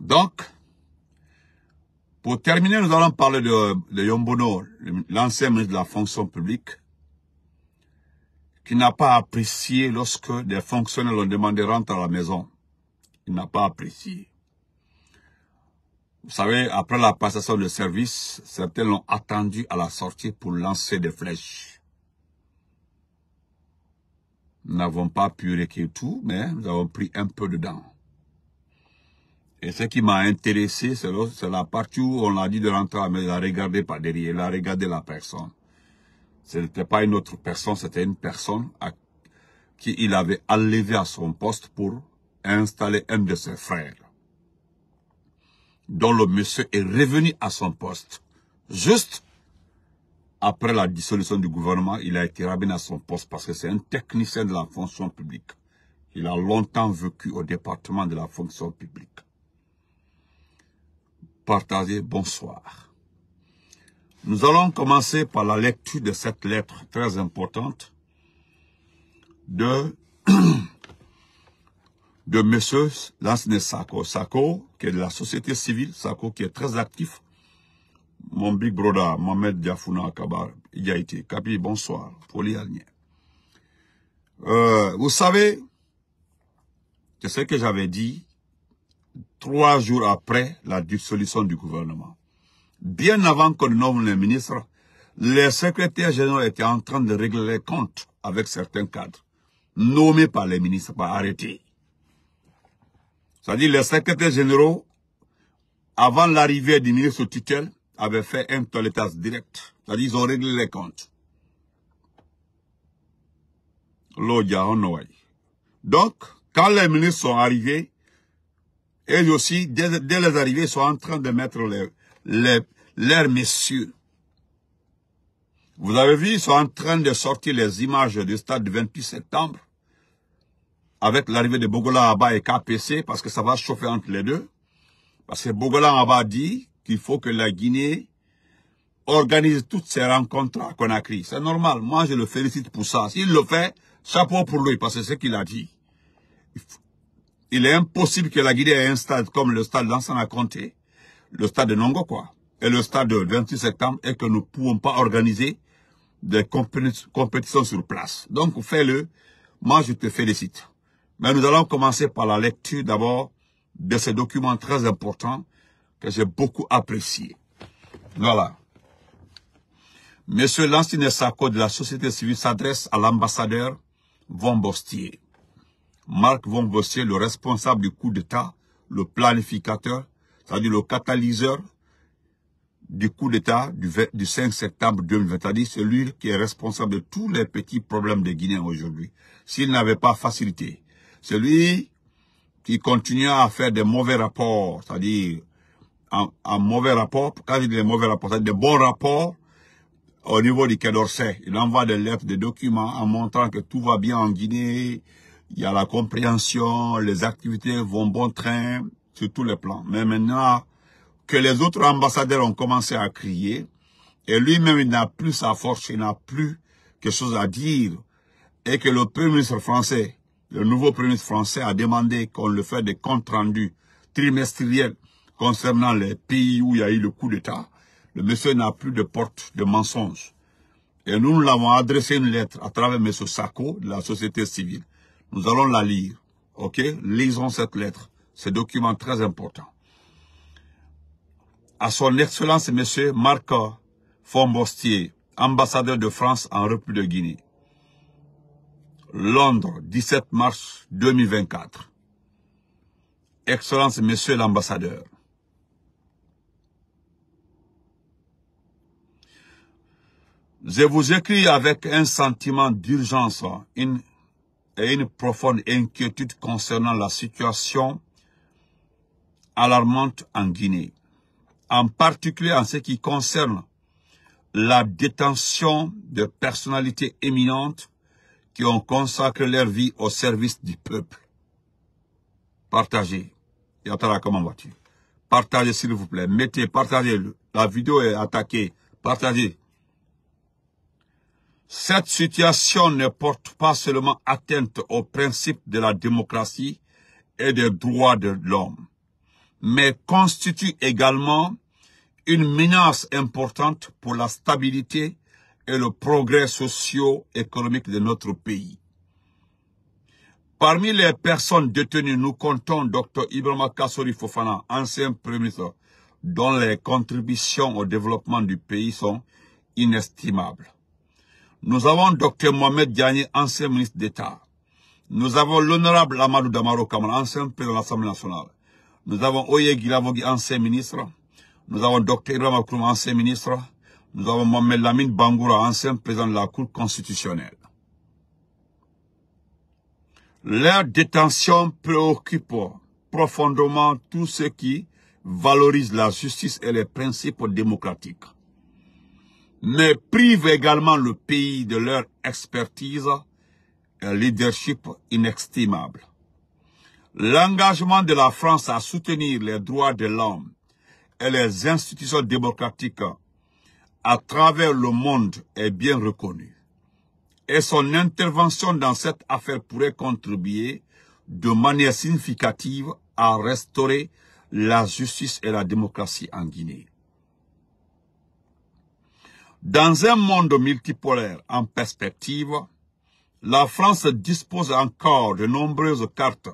Donc, pour terminer, nous allons parler de, Yombono, l'ancien ministre de la fonction publique, qui n'a pas apprécié lorsque des fonctionnaires l'ont demandé rentre à la maison. Il n'a pas apprécié. Vous savez, après la passation de service, certains l'ont attendu à la sortie pour lancer des flèches. Nous n'avons pas pu réquer tout, mais nous avons pris un peu dedans. Et ce qui m'a intéressé, c'est la partie où on l'a dit de rentrer, mais il a regardé par derrière, il a regardé la personne. Ce n'était pas une autre personne, c'était une personne à qui il avait enlevé à son poste pour installer un de ses frères, dont le monsieur est revenu à son poste. Juste après la dissolution du gouvernement, il a été ramené à son poste parce que c'est un technicien de la fonction publique. Il a longtemps vécu au département de la fonction publique partager bonsoir. Nous allons commencer par la lecture de cette lettre très importante de, de M. Lansne Sako. Sako, qui est de la société civile, Sako qui est très actif. Mon big brother, Mohamed Diafouna Kabar, il a été. bonsoir. Poli euh, vous savez, c'est ce que j'avais dit trois jours après la dissolution du gouvernement. Bien avant qu'on nomme les ministres, les secrétaires généraux étaient en train de régler les comptes avec certains cadres, nommés par les ministres, par arrêtés. C'est-à-dire les secrétaires généraux, avant l'arrivée du ministre tutel, avaient fait un toilettage direct. C'est-à-dire ils ont réglé les comptes. Donc, quand les ministres sont arrivés, elles aussi, dès, dès les arrivées, sont en train de mettre les, les, leurs messieurs. Vous avez vu, ils sont en train de sortir les images du stade du 28 septembre avec l'arrivée de Bogola Abba et KPC parce que ça va chauffer entre les deux. Parce que Bogola Abba dit qu'il faut que la Guinée organise toutes ces rencontres à Conakry. C'est normal. Moi, je le félicite pour ça. S'il le fait, chapeau pour lui parce que c'est ce qu'il a dit il est impossible que la Guinée ait un stade comme le stade d'Ansana comté le stade de Nongokwa et le stade de 28 septembre et que nous ne pouvons pas organiser des compétitions sur place. Donc fais-le, moi je te félicite. Mais nous allons commencer par la lecture d'abord de ces documents très importants que j'ai beaucoup apprécié. Voilà. Monsieur Lansine Sarko de la société civile s'adresse à l'ambassadeur Von Bostier. Marc von Bossier, le responsable du coup d'État, le planificateur, c'est-à-dire le catalyseur du coup d'État du, 5 septembre 2020, c'est lui qui est responsable de tous les petits problèmes de Guinée aujourd'hui. S'il n'avait pas facilité, c'est lui qui continue à faire des mauvais rapports, c'est-à-dire un, mauvais rapport, quand il des mauvais rapports, c'est-à-dire des bons rapports au niveau du Quai d'Orsay. Il envoie des lettres, des documents en montrant que tout va bien en Guinée, il y a la compréhension, les activités vont bon train sur tous les plans. Mais maintenant que les autres ambassadeurs ont commencé à crier, et lui-même il n'a plus sa force, il n'a plus quelque chose à dire, et que le premier ministre français, le nouveau premier ministre français a demandé qu'on le fasse des comptes rendus trimestriels concernant les pays où il y a eu le coup d'État, le monsieur n'a plus de porte de mensonge. Et nous, nous l'avons adressé une lettre à travers M. Sacco de la société civile nous allons la lire. OK Lisons cette lettre. Ce document très important. À son Excellence, Monsieur Marc Fombostier, ambassadeur de France en République de Guinée. Londres, 17 mars 2024. Excellence, Monsieur l'ambassadeur. Je vous écris avec un sentiment d'urgence, une et une profonde inquiétude concernant la situation alarmante en Guinée, en particulier en ce qui concerne la détention de personnalités éminentes qui ont consacré leur vie au service du peuple. Partagez. Yatara, comment vas-tu Partagez, s'il vous plaît. Mettez, partagez. La vidéo est attaquée. Partagez. Cette situation ne porte pas seulement atteinte aux principes de la démocratie et des droits de l'homme, mais constitue également une menace importante pour la stabilité et le progrès socio-économique de notre pays. Parmi les personnes détenues, nous comptons Dr Ibrahima Kassori Fofana, ancien Premier ministre, dont les contributions au développement du pays sont inestimables. Nous avons Dr Mohamed Diagne, ancien ministre d'État. Nous avons l'honorable Amadou Damaro Kamara, ancien président de l'Assemblée nationale. Nous avons Oye Gilamogi, ancien ministre. Nous avons Dr Ibrahim Akroum, ancien ministre. Nous avons Mohamed Lamine Bangoura, ancien président de la Cour constitutionnelle. Leur détention préoccupe profondément tous ceux qui valorisent la justice et les principes démocratiques mais prive également le pays de leur expertise et leadership inestimable. L'engagement de la France à soutenir les droits de l'homme et les institutions démocratiques à travers le monde est bien reconnu. Et son intervention dans cette affaire pourrait contribuer de manière significative à restaurer la justice et la démocratie en Guinée. Dans un monde multipolaire en perspective, la France dispose encore de nombreuses cartes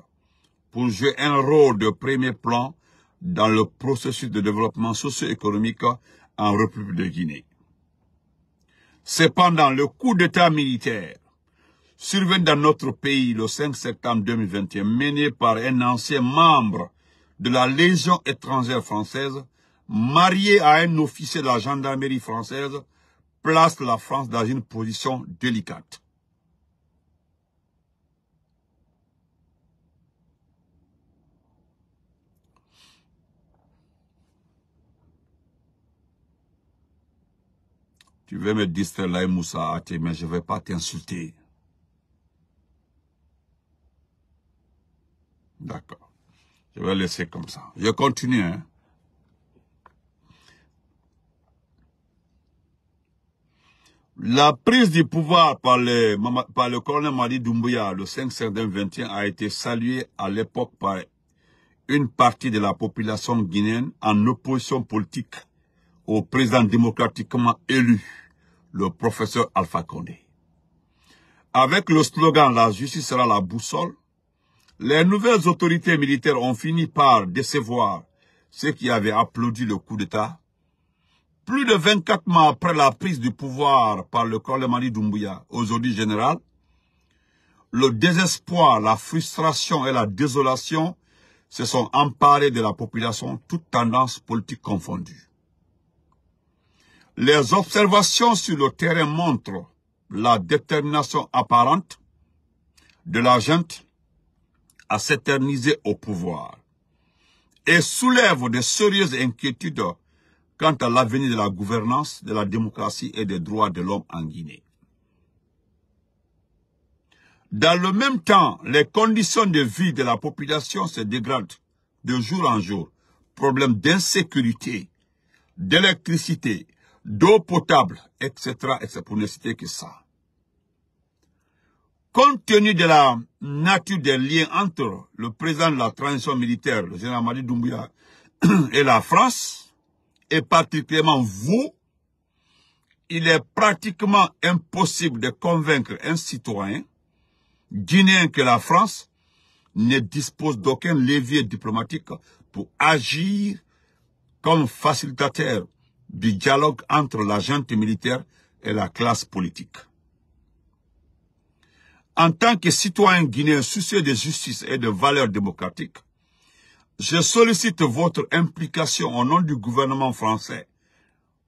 pour jouer un rôle de premier plan dans le processus de développement socio-économique en République de Guinée. Cependant, le coup d'État militaire survenu dans notre pays le 5 septembre 2021, mené par un ancien membre de la Légion étrangère française, marié à un officier de la gendarmerie française, place la France dans une position délicate. Tu veux me distraire là, Moussa mais je ne vais pas t'insulter. D'accord. Je vais laisser comme ça. Je continue, hein. La prise du pouvoir par le, par le colonel Mali Doumbouya le 5 septembre 21 a été saluée à l'époque par une partie de la population guinéenne en opposition politique au président démocratiquement élu, le professeur Alpha Condé. Avec le slogan « La justice sera la boussole », les nouvelles autorités militaires ont fini par décevoir ceux qui avaient applaudi le coup d'État plus de 24 mois après la prise du pouvoir par le colonel Mali Doumbouya, aujourd'hui général, le désespoir, la frustration et la désolation se sont emparés de la population, toutes tendances politiques confondues. Les observations sur le terrain montrent la détermination apparente de la gente à s'éterniser au pouvoir et soulèvent de sérieuses inquiétudes quant à l'avenir de la gouvernance, de la démocratie et des droits de l'homme en Guinée. Dans le même temps, les conditions de vie de la population se dégradent de jour en jour. Problèmes d'insécurité, d'électricité, d'eau potable, etc. pour ne citer que ça. Compte tenu de la nature des liens entre le président de la transition militaire, le général Madi Doumbouya, et la France, et particulièrement vous, il est pratiquement impossible de convaincre un citoyen guinéen que la France ne dispose d'aucun levier diplomatique pour agir comme facilitateur du dialogue entre la militaire et la classe politique. En tant que citoyen guinéen soucieux de justice et de valeurs démocratiques, je sollicite votre implication au nom du gouvernement français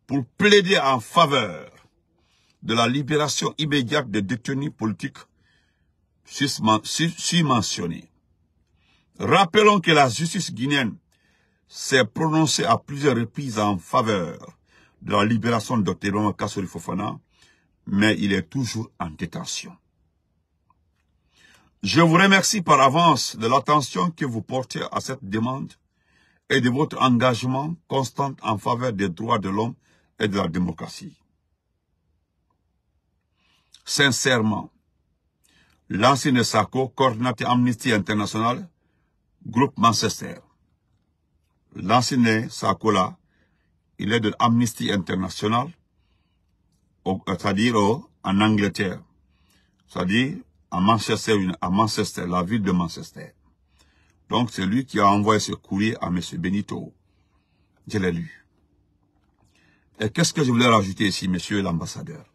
pour plaider en faveur de la libération immédiate des détenus politiques mentionnés. Rappelons que la justice guinéenne s'est prononcée à plusieurs reprises en faveur de la libération de Dr. Kassori Fofana, mais il est toujours en détention. Je vous remercie par avance de l'attention que vous portez à cette demande et de votre engagement constant en faveur des droits de l'homme et de la démocratie. Sincèrement, l'ancien SACO, coordinateur Amnesty International, groupe Manchester. L'ancien saco là, il est de Amnesty International, c'est-à-dire en Angleterre, c'est-à-dire à Manchester, la ville de Manchester. Donc c'est lui qui a envoyé ce courrier à M. Benito. Je l'ai lu. Et qu'est-ce que je voulais rajouter ici, monsieur l'ambassadeur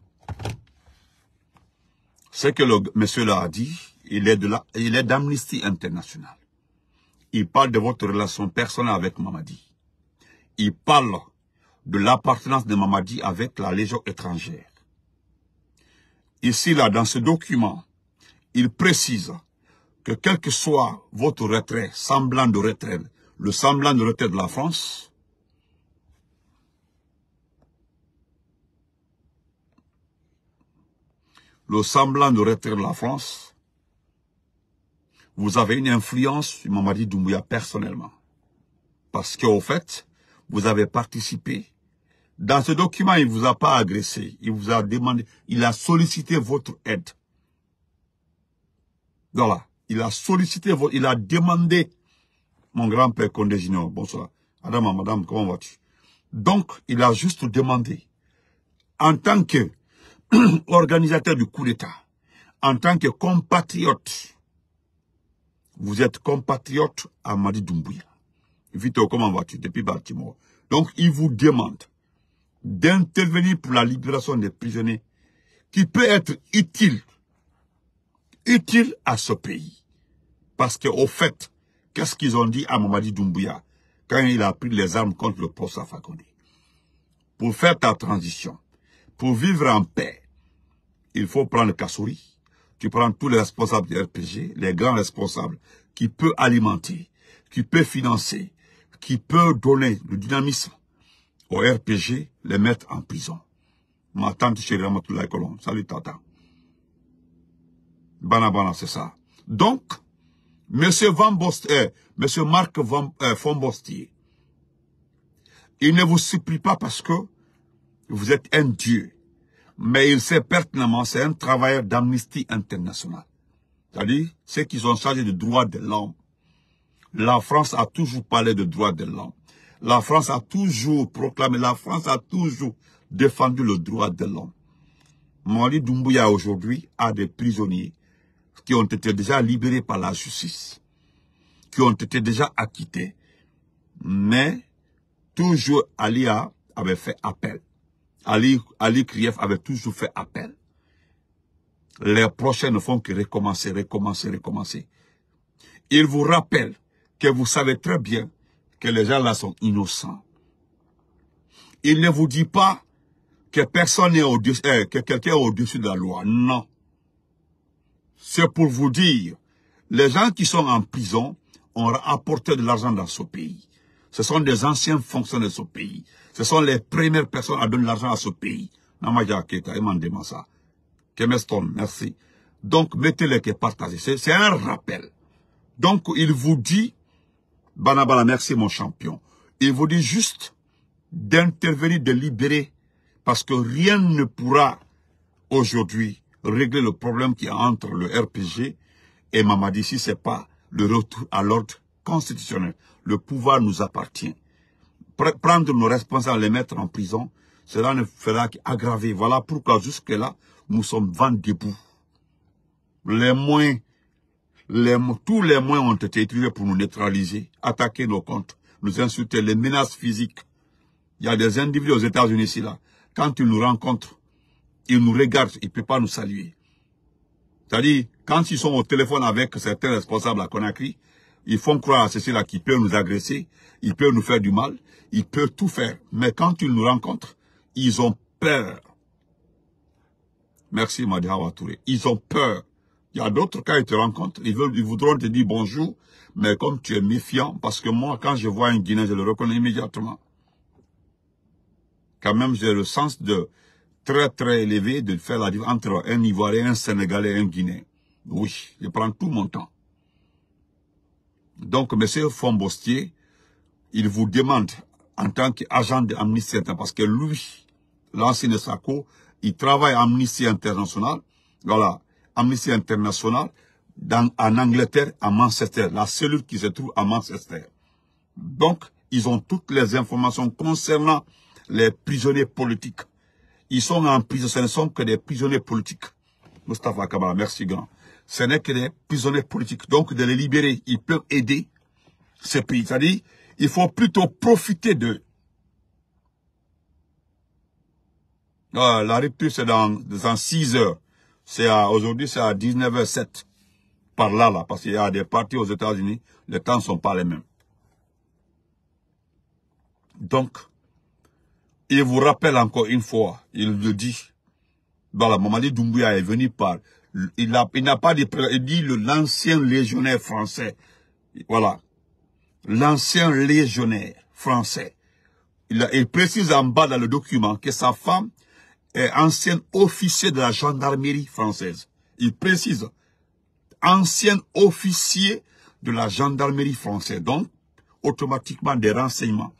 Ce que le monsieur l'a dit, il est de la, il est d'Amnesty International. Il parle de votre relation personnelle avec Mamadi. Il parle de l'appartenance de Mamadi avec la Légion étrangère. Ici, là, dans ce document, il précise que quel que soit votre retrait, semblant de retrait, le semblant de retrait de la France, le semblant de retrait de la France, vous avez une influence sur Mamadi Doumbouya personnellement. Parce qu'au fait, vous avez participé. Dans ce document, il ne vous a pas agressé. Il vous a demandé, il a sollicité votre aide. Voilà. Il a sollicité, il a demandé mon grand-père Condé Junior. Bonsoir. Madame, madame, comment vas-tu? Donc, il a juste demandé, en tant que organisateur du coup d'État, en tant que compatriote, vous êtes compatriote à Madi Doumbouya. Vito, comment vas-tu depuis Baltimore Donc, il vous demande d'intervenir pour la libération des prisonniers qui peut être utile utile à ce pays. Parce qu'au fait, qu'est-ce qu'ils ont dit à Mamadi Doumbouya quand il a pris les armes contre le à Fakonde Pour faire ta transition, pour vivre en paix, il faut prendre Kassouri, tu prends tous les responsables du RPG, les grands responsables, qui peut alimenter, qui peut financer, qui peut donner le dynamisme au RPG, les mettre en prison. Ma tante chérie Ramatoulaye colom salut tata. Banabana, c'est ça. Donc, Monsieur Van Bost, euh, Monsieur Marc Van, euh, il ne vous supplie pas parce que vous êtes un dieu. Mais il sait pertinemment, c'est un travailleur d'amnistie internationale. C'est-à-dire, ceux qui ont chargés de droits de l'homme. La France a toujours parlé de droits de l'homme. La France a toujours proclamé, la France a toujours défendu le droit de l'homme. Mali Doumbouya aujourd'hui a des prisonniers qui ont été déjà libérés par la justice, qui ont été déjà acquittés, mais toujours Alia avait fait appel. Ali, Ali avait toujours fait appel. Les prochains ne font que recommencer, recommencer, recommencer. Il vous rappelle que vous savez très bien que les gens là sont innocents. Il ne vous dit pas que personne n'est au-dessus, euh, que quelqu'un est au-dessus de la loi. Non. C'est pour vous dire, les gens qui sont en prison ont apporté de l'argent dans ce pays. Ce sont des anciens fonctionnaires de ce pays. Ce sont les premières personnes à donner l'argent à ce pays. Namaja ça. Kemeston, merci. Donc, mettez-les que partagez. C'est un rappel. Donc, il vous dit, Banabala, merci mon champion. Il vous dit juste d'intervenir, de libérer, parce que rien ne pourra aujourd'hui régler le problème qui est entre le RPG et Mamadi si c'est pas le retour à l'ordre constitutionnel. Le pouvoir nous appartient. Prendre nos responsables, les mettre en prison, cela ne fera qu'aggraver. Voilà pourquoi jusque-là, nous sommes vingt debout. Les moins, les, tous les moins ont été utilisés pour nous neutraliser, attaquer nos comptes, nous insulter, les menaces physiques. Il y a des individus aux États-Unis, là, quand ils nous rencontrent, ils nous regardent, ils ne peut pas nous saluer. C'est-à-dire, quand ils sont au téléphone avec certains responsables à Conakry, ils font croire à ceux-là qu'ils peuvent nous agresser, ils peuvent nous faire du mal, ils peuvent tout faire. Mais quand ils nous rencontrent, ils ont peur. Merci Madihawa Touré. Ils ont peur. Il y a d'autres cas, ils te rencontrent, ils, veulent, ils voudront te dire bonjour, mais comme tu es méfiant, parce que moi, quand je vois un Guinée, je le reconnais immédiatement. Quand même, j'ai le sens de, très très élevé de faire la différence entre un Ivoirien, un Sénégalais et un Guinéen. Oui, je prends tout mon temps. Donc, Monsieur Fombostier, il vous demande, en tant qu'agent d'Amnesty International, parce que lui, l'ancien SACO, il travaille à Amnesty International, voilà, Amnesty International, dans, en Angleterre, à Manchester, la cellule qui se trouve à Manchester. Donc, ils ont toutes les informations concernant les prisonniers politiques. Ils sont en prison, ce ne sont que des prisonniers politiques. Mustafa Kabbalah, merci grand. Ce n'est que des prisonniers politiques. Donc, de les libérer, ils peuvent aider ce pays. C'est-à-dire, il faut plutôt profiter d'eux. Ah, la rupture, c'est dans, 6 heures. C'est aujourd'hui, c'est à 19h07. Par là, là, parce qu'il y a des partis aux États-Unis, les temps ne sont pas les mêmes. Donc, il vous rappelle encore une fois, il le dit. Voilà, Mamadi Doumbouya est venu par... Il n'a il pas dit, il dit l'ancien légionnaire français. Voilà. L'ancien légionnaire français. Il, précise en bas dans le document que sa femme est ancienne officier de la gendarmerie française. Il précise ancienne officier de la gendarmerie française. Donc, automatiquement des renseignements.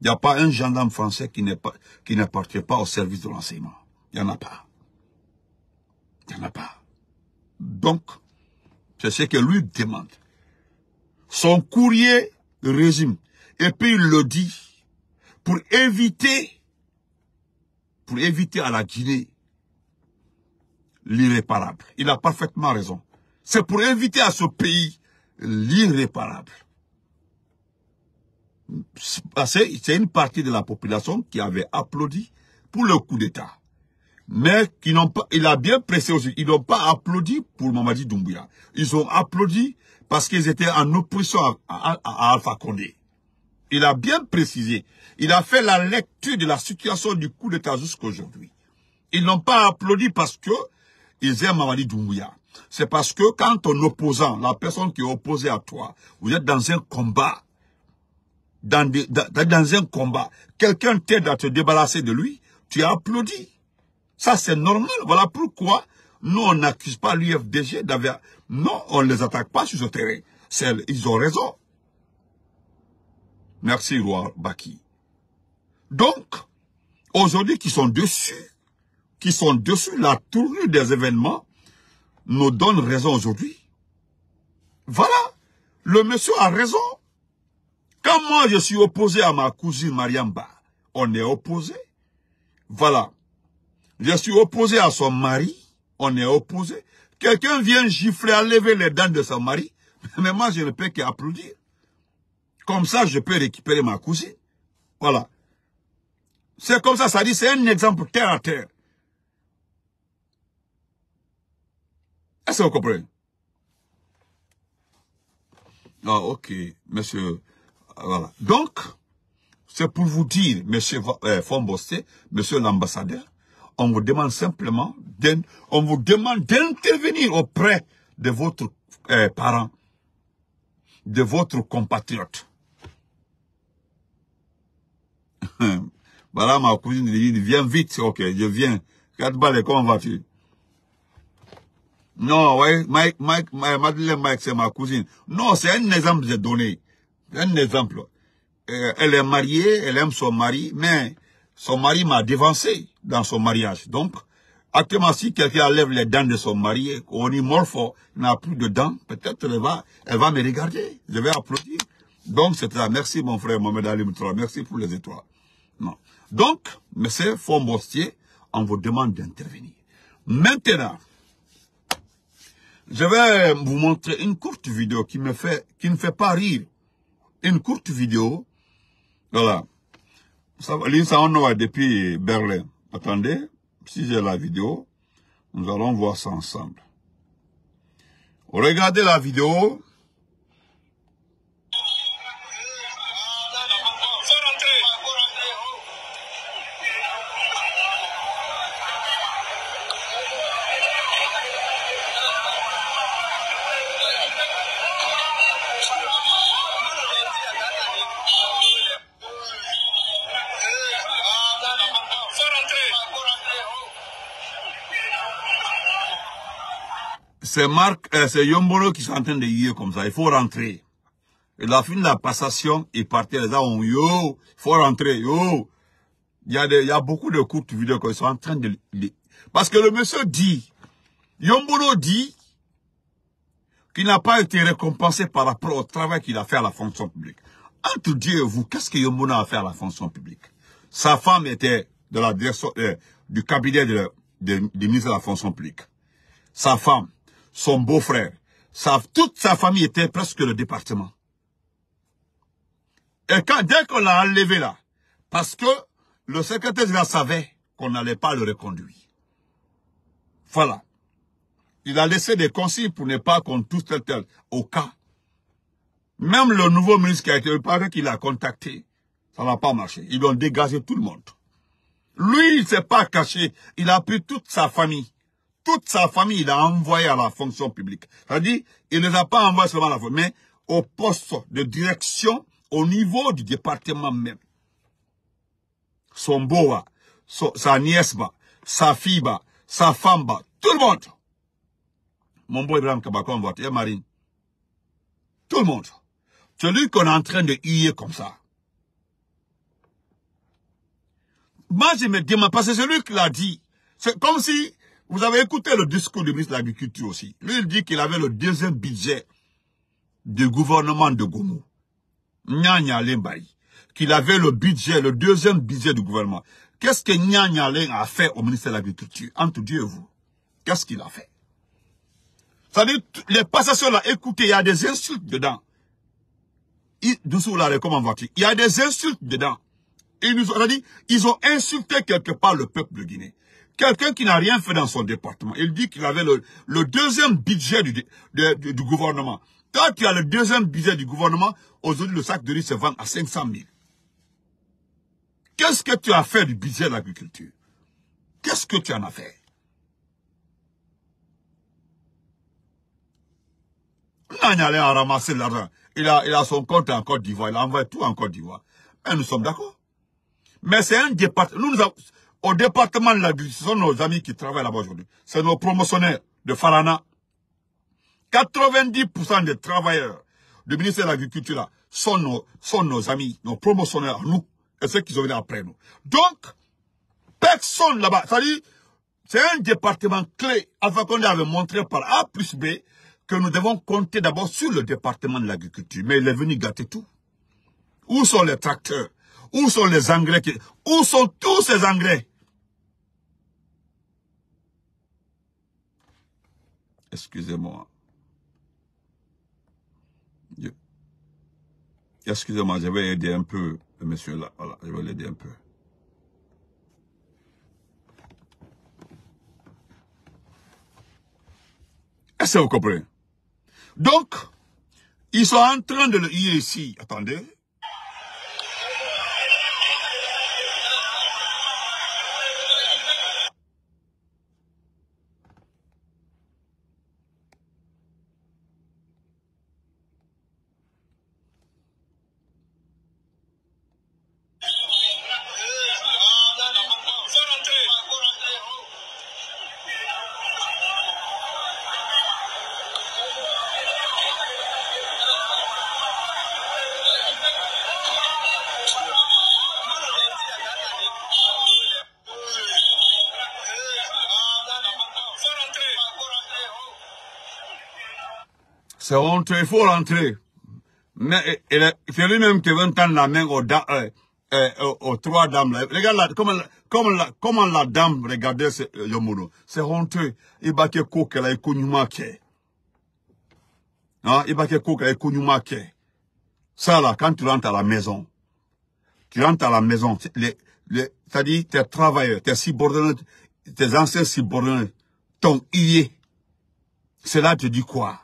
Il n'y a pas un gendarme français qui n'appartient pas, pas au service de l'enseignement. Il n'y en a pas. Il n'y en a pas. Donc, c'est ce que lui demande. Son courrier résume. Et puis il le dit pour éviter, pour éviter à la Guinée l'irréparable. Il a parfaitement raison. C'est pour éviter à ce pays l'irréparable. Ah, c'est une partie de la population qui avait applaudi pour le coup d'État. Mais qui n'ont pas, il a bien précisé aussi, ils n'ont pas applaudi pour Mamadi Doumbouya. Ils ont applaudi parce qu'ils étaient en opposition à, Alpha Condé. Il a bien précisé. Il a fait la lecture de la situation du coup d'État jusqu'aujourd'hui. Ils n'ont pas applaudi parce que ils aiment Mamadi Doumbouya. C'est parce que quand ton opposant, la personne qui est opposée à toi, vous êtes dans un combat, dans, un combat, quelqu'un t'aide à te débarrasser de lui, tu as applaudi. Ça, c'est normal. Voilà pourquoi nous, on n'accuse pas l'UFDG d'avoir... Non, on ne les attaque pas sur ce terrain. Ils ont raison. Merci, Roi Baki. Donc, aujourd'hui, qui sont dessus, qui sont dessus, la tournure des événements nous donne raison aujourd'hui. Voilà. Le monsieur a raison. Quand moi je suis opposé à ma cousine Mariamba, on est opposé. Voilà. Je suis opposé à son mari, on est opposé. Quelqu'un vient gifler à lever les dents de son mari, mais moi je ne peux qu'applaudir. Comme ça, je peux récupérer ma cousine. Voilà. C'est comme ça, ça dit, c'est un exemple terre à terre. Est-ce que vous comprenez Ah, ok, monsieur donc, c'est pour vous dire, monsieur Fombosté, euh, monsieur l'ambassadeur, on vous demande simplement, on vous demande d'intervenir auprès de votre euh, parent, de votre compatriote. voilà ma cousine, vient dit, viens vite, ok, je viens. Quatre balles, comment vas-tu Non, oui, Mike, Mike, Madeleine Mike, c'est ma cousine. Non, c'est un exemple que j'ai donné. Un exemple. Euh, elle est mariée, elle aime son mari, mais son mari m'a dévancé dans son mariage. Donc, actuellement, si quelqu'un enlève les dents de son mari, on y morpho, n'a plus de dents, peut-être elle va, elle va me regarder. Je vais applaudir. Donc, c'est ça. Merci, mon frère Mohamed Ali Moutra. Merci pour les étoiles. Non. Donc, monsieur Fombostier, on vous demande d'intervenir. Maintenant, je vais vous montrer une courte vidéo qui me fait, qui ne fait pas rire une courte vidéo. Voilà. en Onoa depuis Berlin. Attendez, si j'ai la vidéo, nous allons voir ça ensemble. Regardez la vidéo. c'est Marc, euh, c'est qui sont en train de aller comme ça. Il faut rentrer. Et la fin de la passation, il partait les oh, faut rentrer, oh. Il y a y beaucoup de courtes vidéos qu'ils sont en train de, parce que le monsieur dit, Yombolo dit, qu'il n'a pas été récompensé par rapport au travail qu'il a fait à la fonction publique. Entre Dieu et vous, qu'est-ce que Yombolo a fait à la fonction publique? Sa femme était de la euh, du cabinet de, de, ministre de la fonction publique. Sa femme, son beau-frère, sa, toute sa famille était presque le département. Et quand, dès qu'on l'a enlevé là, parce que le secrétaire général savait qu'on n'allait pas le reconduire. Voilà. Il a laissé des consignes pour ne pas qu'on touche tel tel, au cas. Même le nouveau ministre qui a été, il qu'il a contacté, ça n'a pas marché. Ils ont dégagé tout le monde. Lui, il s'est pas caché. Il a pris toute sa famille toute sa famille, il a envoyé à la fonction publique. C'est-à-dire, il ne l'a pas envoyés seulement à la fonction, mais au poste de direction, au niveau du département même. Son boa, son, sa nièce sa fille sa femme tout le monde. Mon beau Ibrahim comment on et eh, Marine. Tout le monde. Celui qu'on est en train de aller comme ça. Moi, je me demande, parce que c'est celui qui l'a dit, c'est comme si vous avez écouté le discours du ministre de l'Agriculture aussi. Lui, il dit qu'il avait le deuxième budget du gouvernement de Gomu, Nyanya Qu'il avait le budget, le deuxième budget du gouvernement. Qu'est-ce que Nyanya a fait au ministère de l'Agriculture Entre Dieu et vous. Qu'est-ce qu'il a fait Ça dit dire les passations là, écoutez, il y a des insultes dedans. Dessous, là, comment Il y a des insultes dedans. Et nous ont dit, ils ont insulté quelque part le peuple de Guinée. Quelqu'un qui n'a rien fait dans son département. Il dit qu'il avait le, deuxième budget du, gouvernement. Quand tu as le deuxième budget du gouvernement, aujourd'hui le sac de riz se vend à 500 000. Qu'est-ce que tu as fait du budget de l'agriculture Qu'est-ce que tu en as fait il a ramassé l'argent. Il a, il a son compte en Côte d'Ivoire. Il a envoyé tout en Côte d'Ivoire. Mais nous sommes d'accord. Mais c'est un département. Nous, nous au département de l'agriculture, ce sont nos amis qui travaillent là-bas aujourd'hui. C'est nos promotionnaires de Farana. 90% des travailleurs du ministère de l'Agriculture sont nos, amis, nos promotionnaires, nous, et ceux qui sont venus après nous. Donc, personne là-bas, à c'est un département clé. Alpha Condé avait montré par A plus B que nous devons compter d'abord sur le département de l'agriculture. Mais il est venu gâter tout. Où sont les tracteurs Où sont les engrais Où sont tous ces engrais Excusez-moi. Excusez-moi, je vais aider un peu le monsieur là. Voilà, je vais l'aider un peu. Est-ce que vous comprenez Donc, ils sont en train de le... dire ici. Attendez, c'est honteux, il faut rentrer. Mais c'est lui-même qui veut tendre la main aux, euh, euh, trois dames. Là. Regarde comment, comment, la, comment la dame regardait ce euh, C'est honteux. Il va que coque là, il cognumake. Hein? Il bat que qu'elle a connu cognumake. Ça là, quand tu rentres à la maison, tu rentres à la maison, c'est-à-dire tes travailleurs, tes subordonnés, tes anciens subordonnés, ton ier. Cela te dit quoi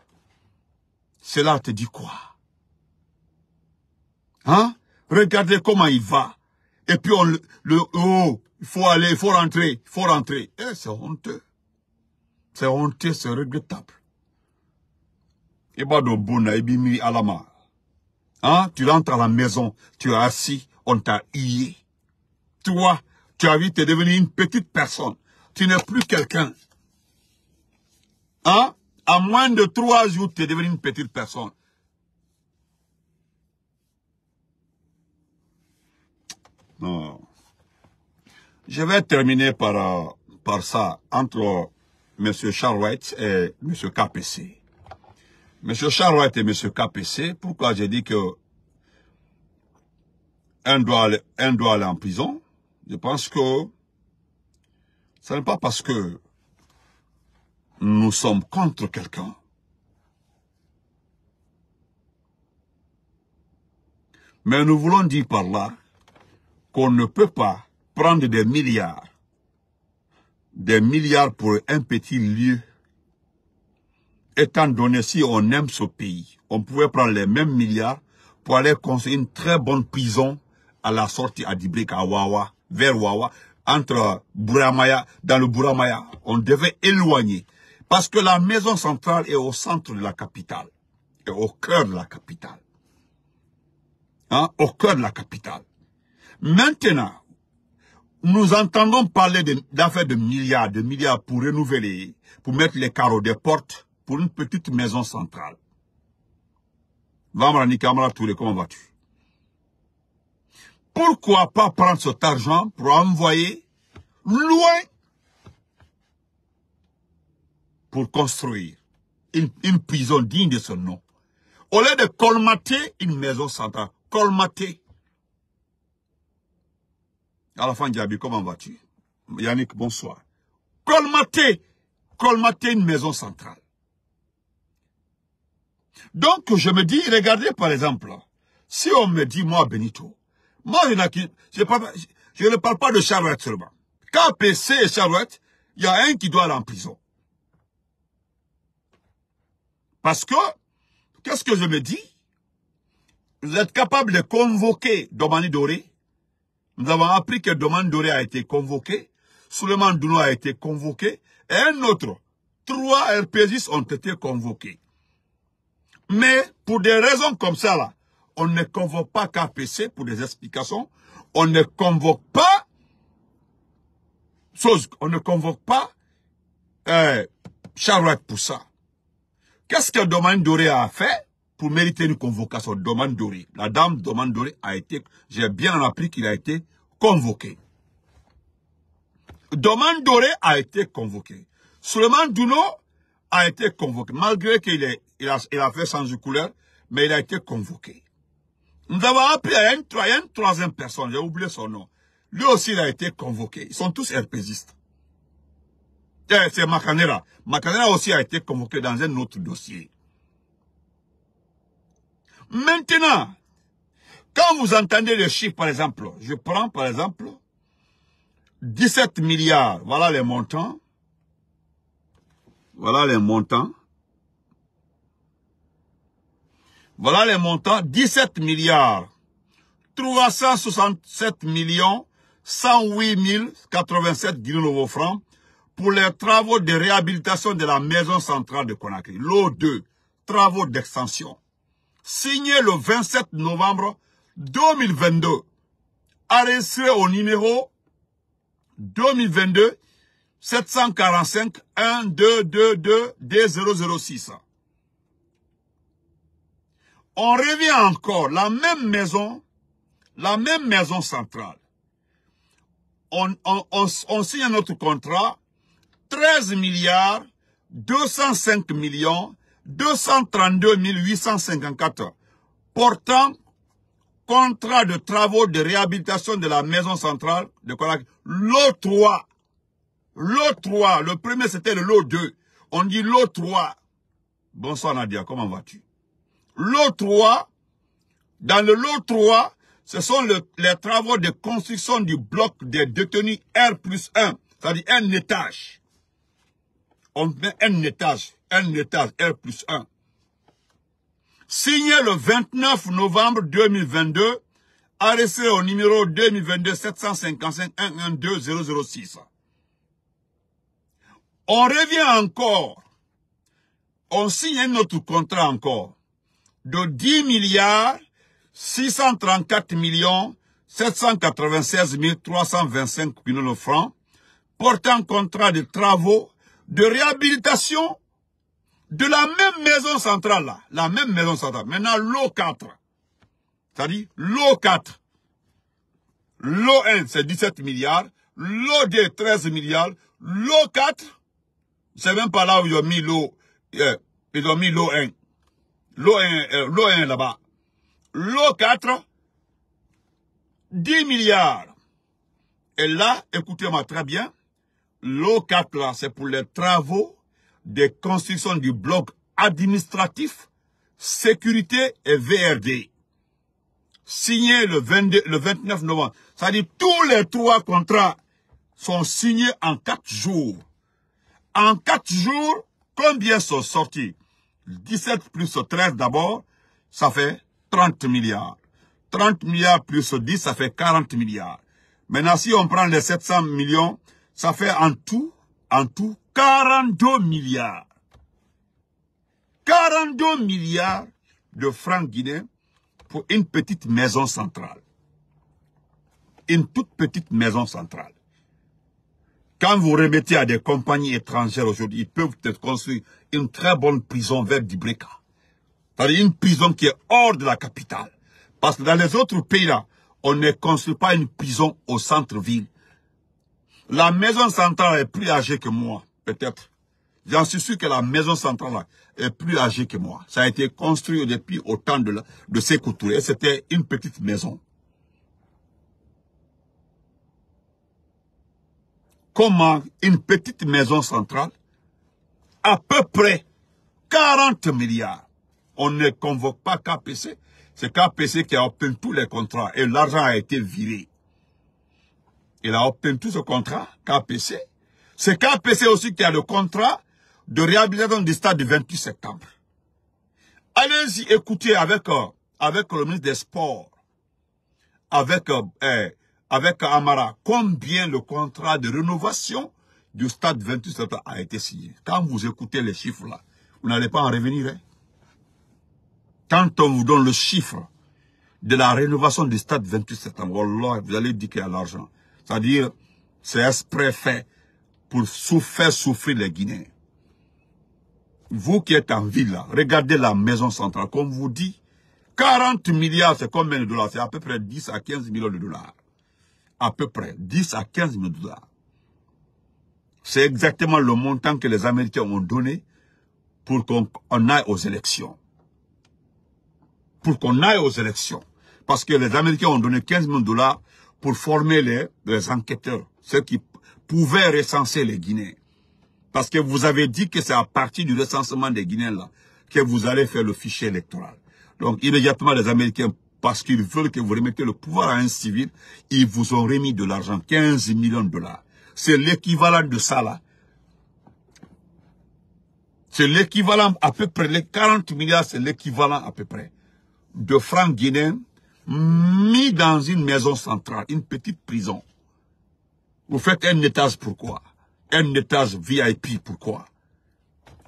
cela te dit quoi Hein Regardez comment il va. Et puis on le, oh, il faut aller, il faut rentrer, il faut rentrer. Eh, c'est honteux. C'est honteux, c'est regrettable. Et alama. Hein? Tu rentres à la maison, tu es assis, on t'a hué. Toi, tu as vite es devenu une petite personne. Tu n'es plus quelqu'un. Hein? En moins de trois jours, tu es devenu une petite personne. Non. Je vais terminer par, euh, par ça, entre euh, M. Charouette et M. KPC. M. Charouette et M. KPC, pourquoi j'ai dit que un doigt un doit aller en prison Je pense que ce n'est pas parce que nous sommes contre quelqu'un. Mais nous voulons dire par là qu'on ne peut pas prendre des milliards, des milliards pour un petit lieu. Étant donné si on aime ce pays, on pouvait prendre les mêmes milliards pour aller construire une très bonne prison à la sortie à Dibrik, à Wawa, vers Wawa, entre Buramaya, dans le Buramaya. On devait éloigner parce que la maison centrale est au centre de la capitale. Et au cœur de la capitale. Hein? Au cœur de la capitale. Maintenant, nous entendons parler d'affaires de, milliards, de milliards pour renouveler, pour mettre les carreaux des portes pour une petite maison centrale. Vamrani Kamara Touré, comment vas-tu Pourquoi pas prendre cet argent pour envoyer loin pour construire une, prison digne de ce nom. Au lieu de colmater une maison centrale, colmater. À la fin, Diaby, comment vas-tu Yannick, bonsoir. Colmater, colmater une maison centrale. Donc, je me dis, regardez par exemple, si on me dit, moi, Benito, moi, je, ne parle pas de Charouette seulement. PC et Charlotte, il y a un qui doit aller en prison. Parce que, qu'est-ce que je me dis Vous êtes capable de convoquer Domani Doré. Nous avons appris que Domani Doré a été convoqué. Souleymane Dounou a été convoqué. Et un autre. Trois RPGs ont été convoqués. Mais pour des raisons comme ça, on ne convoque pas KPC pour des explications. On ne convoque pas on ne convoque pas euh, pour ça. Qu'est-ce que Domaine Doré a fait pour mériter une convocation Domaine Doré La dame Domaine Doré a été, j'ai bien appris qu'il a été convoqué. Domaine Doré a été convoqué. Suleiman Duno a été convoqué. Malgré qu'il a, fait a, de couleur, mais il a été convoqué. Nous avons appris à une, troisième personne, j'ai oublié son nom. Lui aussi, il a été convoqué. Ils sont tous RPGistes c'est Makanera. Macanera aussi a été convoqué dans un autre dossier. Maintenant, quand vous entendez le chiffre, par exemple, je prends par exemple 17 milliards, voilà les montants. Voilà les montants. Voilà les montants, 17 milliards, 367 millions, 108 087 guinées francs, pour les travaux de réhabilitation de la maison centrale de Conakry. lo 2, travaux d'extension. Signé le 27 novembre 2022. Arrêté au numéro 2022 745 1222 D006. On revient encore, la même maison, la même maison centrale. On, on, on, on signe notre contrat 13 milliards 205 millions 232 854, portant contrat de travaux de réhabilitation de la maison centrale de Conakry. Lot 3. Lot 3. Le premier, c'était le lot 2. On dit lot 3. Bonsoir Nadia, comment vas-tu Lot 3. Dans le lot 3, ce sont les travaux de construction du bloc des détenus R plus 1, c'est-à-dire un étage on met un étage, un étage, R plus 1. Signé le 29 novembre 2022, arrêté au numéro 2022 755 112 006. On revient encore, on signe un autre contrat encore, de 10 milliards 634 millions 796 325 millions de francs, portant contrat de travaux de réhabilitation de la même maison centrale là, la même maison centrale, maintenant l'eau 4, c'est-à-dire l'eau 4, l'eau 1 c'est 17 milliards, l'eau 2 13 milliards, l'eau 4, c'est même pas là où ils ont mis l'eau, euh, ils ont mis l'eau 1, l'eau 1, 1 euh, là-bas, l'eau 4, 10 milliards, et là, écoutez-moi très bien, L'O4 là, c'est pour les travaux de construction du bloc administratif, sécurité et VRD. Signé le, le 29 novembre. Ça dit tous les trois contrats sont signés en quatre jours. En quatre jours, combien sont sortis 17 plus 13 d'abord, ça fait 30 milliards. 30 milliards plus 10, ça fait 40 milliards. Maintenant, si on prend les 700 millions ça fait en tout, en tout, 42 milliards. 42 milliards de francs guinéens pour une petite maison centrale. Une toute petite maison centrale. Quand vous remettez à des compagnies étrangères aujourd'hui, ils peuvent peut-être construire une très bonne prison vers Dibreka. C'est-à-dire une prison qui est hors de la capitale. Parce que dans les autres pays là, on ne construit pas une prison au centre-ville. La maison centrale est plus âgée que moi, peut-être. J'en suis sûr que la maison centrale est plus âgée que moi. Ça a été construit depuis autant de, de ces C'était une petite maison. Comment une petite maison centrale, à peu près 40 milliards, on ne convoque pas KPC. C'est KPC qui a obtenu tous les contrats et l'argent a été viré il a obtenu tout ce contrat, KPC. C'est KPC aussi qui a le contrat de réhabilitation du stade du 28 septembre. Allez-y écouter avec, euh, avec le ministre des Sports, euh, eh, avec, Amara, combien le contrat de rénovation du stade 28 septembre a été signé. Quand vous écoutez les chiffres là, vous n'allez pas en revenir. Hein. Quand on vous donne le chiffre de la rénovation du stade 28 septembre, vous allez dire qu'il y a l'argent. C'est-à-dire, c'est exprès fait pour faire souffrir les Guinéens. Vous qui êtes en ville, regardez la maison centrale, comme vous dit, 40 milliards, c'est combien de dollars C'est à peu près 10 à 15 millions de dollars. À peu près 10 à 15 millions de dollars. C'est exactement le montant que les Américains ont donné pour qu'on aille aux élections. Pour qu'on aille aux élections. Parce que les Américains ont donné 15 millions de dollars pour former les, enquêteurs, ceux qui pouvaient recenser les Guinéens. Parce que vous avez dit que c'est à partir du recensement des Guinéens là que vous allez faire le fichier électoral. Donc immédiatement les Américains, parce qu'ils veulent que vous remettez le pouvoir à un civil, ils vous ont remis de l'argent, 15 millions de dollars. C'est l'équivalent de ça là. C'est l'équivalent à peu près, les 40 milliards, c'est l'équivalent à peu près de francs guinéens mis dans une maison centrale, une petite prison. Vous faites un étage pourquoi Un étage VIP pourquoi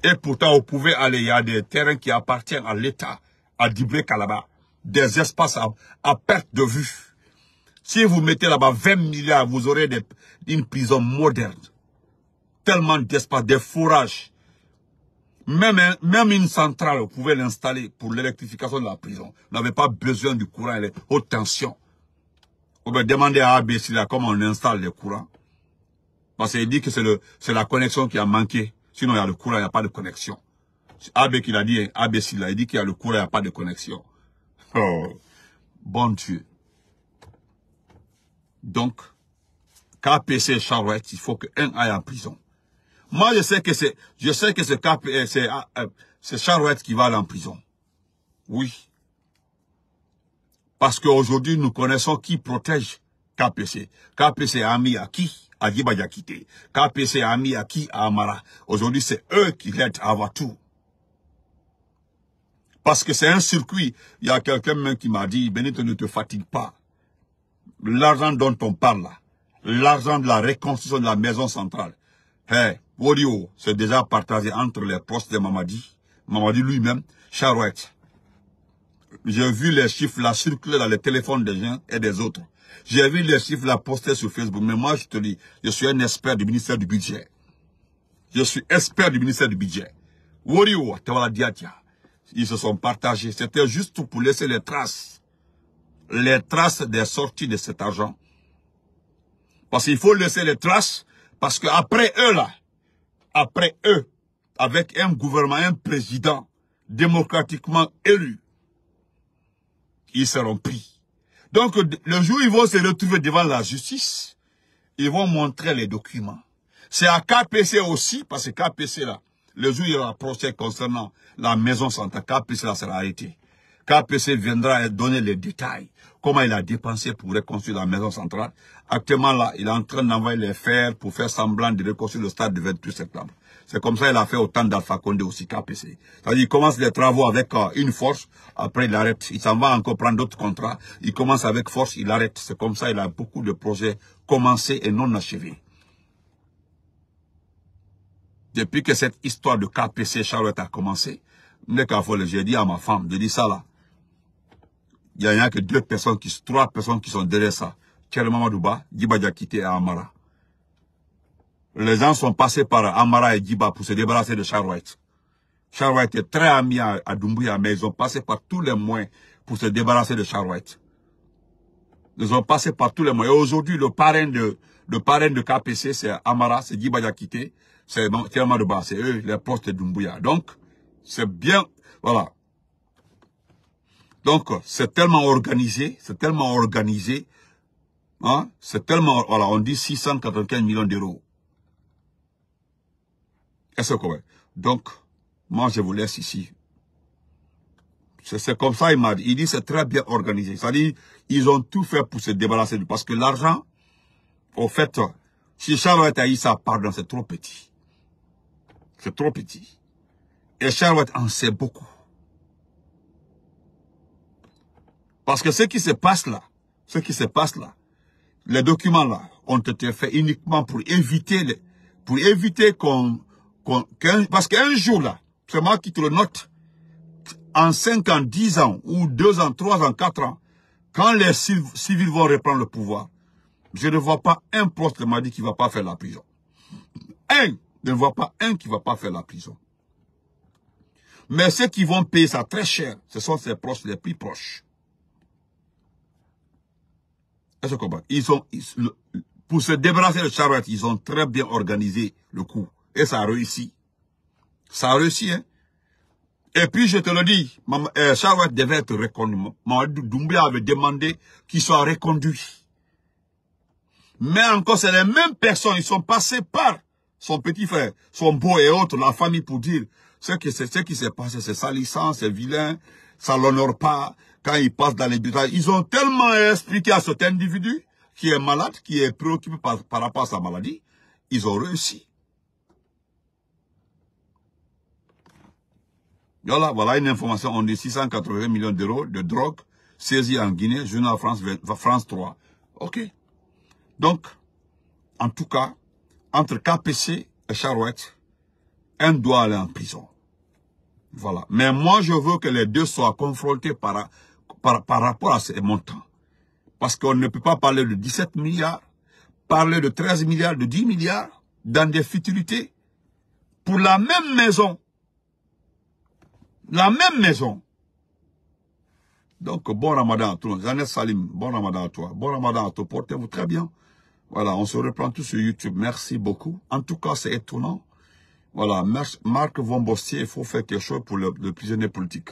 Et pourtant, vous pouvez aller, il y a des terrains qui appartiennent à l'État, à Dibré Kalaba, des espaces à, perte de vue. Si vous mettez là-bas 20 milliards, vous aurez des, une prison moderne. Tellement d'espaces, des forages, même, même une centrale pouvait l'installer pour l'électrification de la prison. N'avait pas besoin du courant, est haute tension. On peut demander à ABC là comment on installe le courant. Parce qu'il dit que c'est c'est la connexion qui a manqué. Sinon, il y a le courant, il n'y a pas de connexion. AB qui l'a dit, hein. ABC il dit qu'il y a le courant, il n'y a pas de connexion. Oh. bon Dieu. Donc, KPC Charlotte, il faut que qu'un aille en prison. Moi, je sais que c'est, je sais que euh, c'est ah, euh, c'est Charouette qui va aller en prison. Oui. Parce qu'aujourd'hui, nous connaissons qui protège KPC. KPC a mis à qui À Yakite. KPC a mis à qui À Amara. Aujourd'hui, c'est eux qui l'aident à avoir tout. Parce que c'est un circuit. Il y a quelqu'un qui m'a dit, Benito, ne te fatigue pas. L'argent dont on parle là, l'argent de la reconstruction de la maison centrale, Hey, hein, Wario, c'est déjà partagé entre les postes de Mamadi, Mamadi lui-même, Charouette. J'ai vu les chiffres là circuler dans les téléphones des gens et des autres. J'ai vu les chiffres là poster sur Facebook. Mais moi, je te dis, je suis un expert du ministère du budget. Je suis expert du ministère du budget. Wario, tiens. Ils se sont partagés. C'était juste pour laisser les traces. Les traces des sorties de cet argent. Parce qu'il faut laisser les traces parce que après eux, là, après eux, avec un gouvernement, un président démocratiquement élu, ils seront pris. Donc, le jour où ils vont se retrouver devant la justice, ils vont montrer les documents. C'est à KPC aussi, parce que KPC là, le jour où il y aura procès concernant la maison Santa, KPC là sera arrêté. KPC viendra donner les détails. Comment il a dépensé pour reconstruire la maison centrale. Actuellement, là, il est en train d'envoyer les fers pour faire semblant de reconstruire le stade du 28 septembre. C'est comme ça qu'il a fait autant d'Alpha Condé aussi, KPC. C'est-à-dire commence les travaux avec euh, une force, après il arrête. Il s'en va encore prendre d'autres contrats. Il commence avec force, il arrête. C'est comme ça qu'il a beaucoup de projets commencés et non achevés. Depuis que cette histoire de KPC Charlotte a commencé, j'ai dit à ma femme, je dis ça là, il n'y a, que deux personnes, qui, trois personnes qui sont derrière ça. Thierry Mamadouba, Djiba Diakité et Amara. Les gens sont passés par Amara et Djiba pour se débarrasser de Charles White. est très ami à, Dumbuya, Doumbouya, mais ils ont passé par tous les moyens pour se débarrasser de Charles Ils ont passé par tous les moyens. Et aujourd'hui, le parrain de, le parrain de KPC, c'est Amara, c'est Djiba Diakité, c'est Thierry Mamadouba, c'est eux, les postes de Doumbouya. Donc, c'est bien, voilà. Donc, c'est tellement organisé, c'est tellement organisé, hein, c'est tellement, voilà, on dit 695 millions d'euros. Est-ce correct Donc, moi, je vous laisse ici. C'est comme ça, il m'a dit. Il dit, c'est très bien organisé. C'est-à-dire, ils ont tout fait pour se débarrasser. de Parce que l'argent, au fait, si Charles Charlotte ça, pardon, c'est trop petit. C'est trop petit. Et Charles en sait beaucoup. Parce que ce qui se passe là, ce qui se passe là, les documents là ont été faits uniquement pour éviter, pour éviter qu'on, parce qu'un jour là, c'est moi qui te le note, en 5 ans, 10 ans, ou 2 ans, 3 ans, 4 ans, quand les civils vont reprendre le pouvoir, je ne vois pas un proche de dit qui ne va pas faire la prison. Un, je ne vois pas un qui ne va pas faire la prison. Mais ceux qui vont payer ça très cher, ce sont ses proches les plus proches. Ils sont, pour se débrasser de Charlotte, ils ont très bien organisé le coup. Et ça a réussi. Ça a réussi, hein. Et puis, je te le dis, euh, Charlotte devait être reconduit. Mamadou Doumbia avait demandé qu'il soit reconduit. Mais encore, c'est les mêmes personnes, ils sont passés par son petit frère, son beau et autres, la famille pour dire ce qui, ce qui s'est passé, c'est salissant, c'est vilain, ça l'honore pas, quand ils passent dans les bureaux, ils ont tellement expliqué à cet individu qui est malade, qui est préoccupé par, rapport à sa maladie, ils ont réussi. Voilà, une information. On dit 680 millions d'euros de drogue saisie en Guinée, Journal France, France 3. OK. Donc, en tout cas, entre KPC et Charouette, un doit aller en prison. Voilà. Mais moi, je veux que les deux soient confrontés par, par, rapport à ces montants. Parce qu'on ne peut pas parler de 17 milliards, parler de 13 milliards, de 10 milliards dans des futilités pour la même maison. La même maison. Donc, bon ramadan à tous. Salim, bon ramadan à toi. Bon ramadan à toi. Portez-vous très bien. Voilà, on se reprend tous sur YouTube. Merci beaucoup. En tout cas, c'est étonnant. Voilà, Marc Vombossier, il faut faire quelque chose pour le prisonnier politique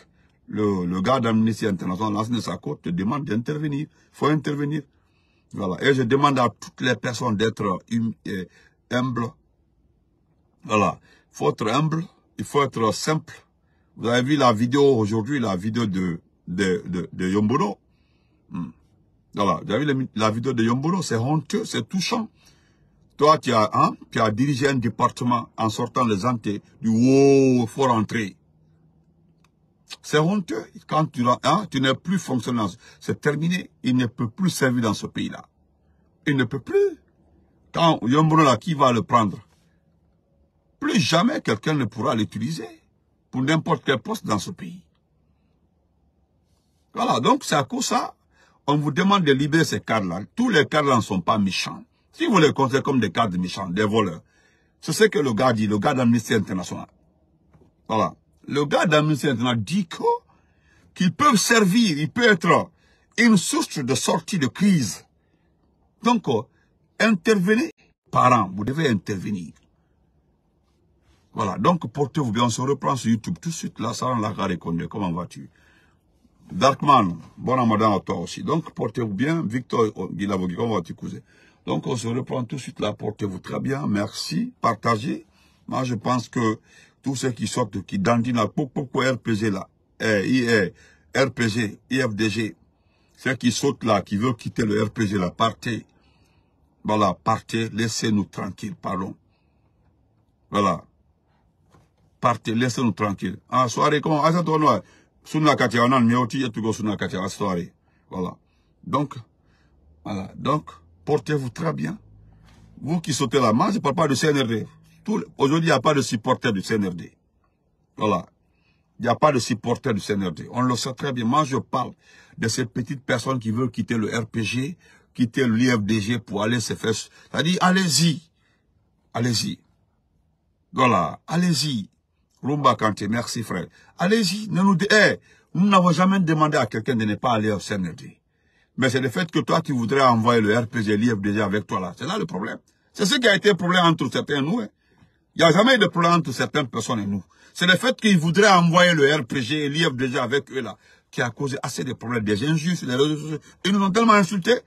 le, le gars d'Amnesty International, Sa Sako, te demande d'intervenir. Il faut intervenir. Voilà. Et je demande à toutes les personnes d'être hum, euh, humbles. Voilà. Il faut être humble. Il faut être simple. Vous avez vu la vidéo aujourd'hui, la vidéo de, de, Yomboro. Hum. Voilà. Vous avez vu la vidéo de Yomboro. C'est honteux, c'est touchant. Toi, hein, tu as, dirigé un département en sortant les antés du « Wow, faut rentrer ». C'est honteux. Quand tu, hein, n'es plus fonctionnaire, c'est terminé. Il ne peut plus servir dans ce pays-là. Il ne peut plus. Quand Yombro là, qui va le prendre Plus jamais quelqu'un ne pourra l'utiliser pour n'importe quel poste dans ce pays. Voilà, donc c'est à cause ça, on vous demande de libérer ces cadres-là. Tous les cadres-là ne sont pas méchants. Si vous les comptez comme des cadres méchants, des voleurs, c'est ce que le gars dit, le gars d'Amnesty International. Voilà le gars d'Amnesty International dit qu'ils peuvent servir, il peut être une source de sortie de crise. Donc, euh, intervenez, parents, vous devez intervenir. Voilà, donc portez-vous bien, on se reprend sur YouTube tout de suite, là, ça on la carré comment vas-tu Darkman, bon ramadan à toi aussi. Donc, portez-vous bien, Victor oh, Guilavogui, comment vas-tu, cousin Donc, on se reprend tout de suite, là, portez-vous très bien, merci, partagez. Moi, je pense que tous ceux qui sortent, qui dandinent, pourquoi RPG là, eh, e, RPG, IFDG, ceux qui sautent là, qui veulent quitter le RPG là, partez. Voilà, partez, laissez-nous tranquilles, pardon. Voilà. Partez, laissez-nous tranquilles. Ah, soirée, comment Ah, ça on a la soirée. Voilà. Donc, voilà. Donc, portez-vous très bien. Vous qui sautez là, moi, je ne parle pas de CNRD. Aujourd'hui, il n'y a pas de supporter du CNRD. Voilà. Il n'y a pas de supporter du CNRD. On le sait très bien. Moi, je parle de ces petites personnes qui veulent quitter le RPG, quitter l'IFDG pour aller se faire... C'est-à-dire, allez-y. Allez-y. Voilà. Allez-y. Rumba Kanté, merci frère. Allez-y. Ne nous, eh, n'avons jamais demandé à quelqu'un de ne pas aller au CNRD. Mais c'est le fait que toi, tu voudrais envoyer le RPG, l'IFDG avec toi là. C'est là le problème. C'est ce qui a été le problème entre certains nous. Hein. Il n'y a jamais de problème entre certaines personnes et nous. C'est le fait qu'ils voudraient envoyer le RPG et déjà avec eux là, qui a causé assez de problèmes, des injustes, réseaux sociaux. Ils nous ont tellement insultés.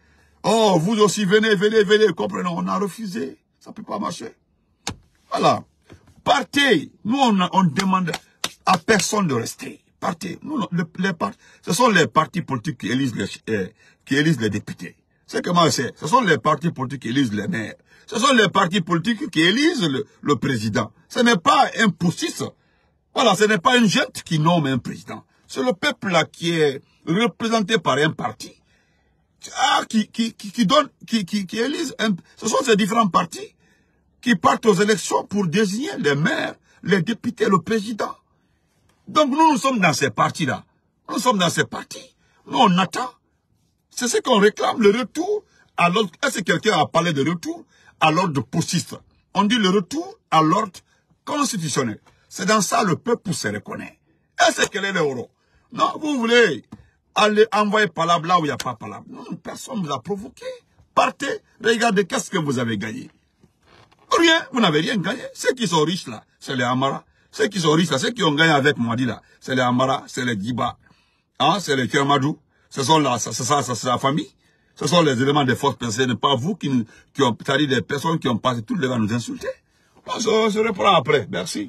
Oh, vous aussi, venez, venez, venez, comprenez. On a refusé. Ça ne peut pas marcher. Voilà. Partez. Nous, on, on demande à personne de rester. Partez. Nous, les part... ce sont les partis politiques qui élisent les, eh, qui élisent les députés. C'est comment c'est Ce sont les partis politiques qui élisent les maires. Ce sont les partis politiques qui élisent le, président. Ce n'est pas un poussiste. Voilà, ce n'est pas une jeune qui nomme un président. C'est le peuple là qui est représenté par un parti. Ah, qui, donne, qui, élise un... Ce sont ces différents partis qui partent aux élections pour désigner les maires, les députés, le président. Donc nous, nous sommes dans ces partis-là. Nous sommes dans ces partis. Nous, on attend. C'est ce qu'on réclame, le retour Est-ce que quelqu'un a parlé de retour à l'ordre poussiste. On dit le retour à l'ordre constitutionnel. C'est dans ça le peuple se reconnaît. Est-ce qu'elle est l'euro Non, vous voulez aller envoyer palabre là où il n'y a pas palabre. Non, personne ne vous a provoqué. Partez, regardez qu'est-ce que vous avez gagné. Rien, vous n'avez rien gagné. Ceux qui sont riches là, c'est les Amara. Ceux qui sont riches là, ceux qui ont gagné avec moi, là, c'est les Amara, c'est les Giba, ah, c'est les Kermadou. Ce sont là, c'est ça, c'est la famille. Ce sont les éléments des forces pensées, n'est pas vous qui, qui ont, c'est-à-dire des personnes qui ont passé tout le temps à nous insulter. On se reprend après. Merci.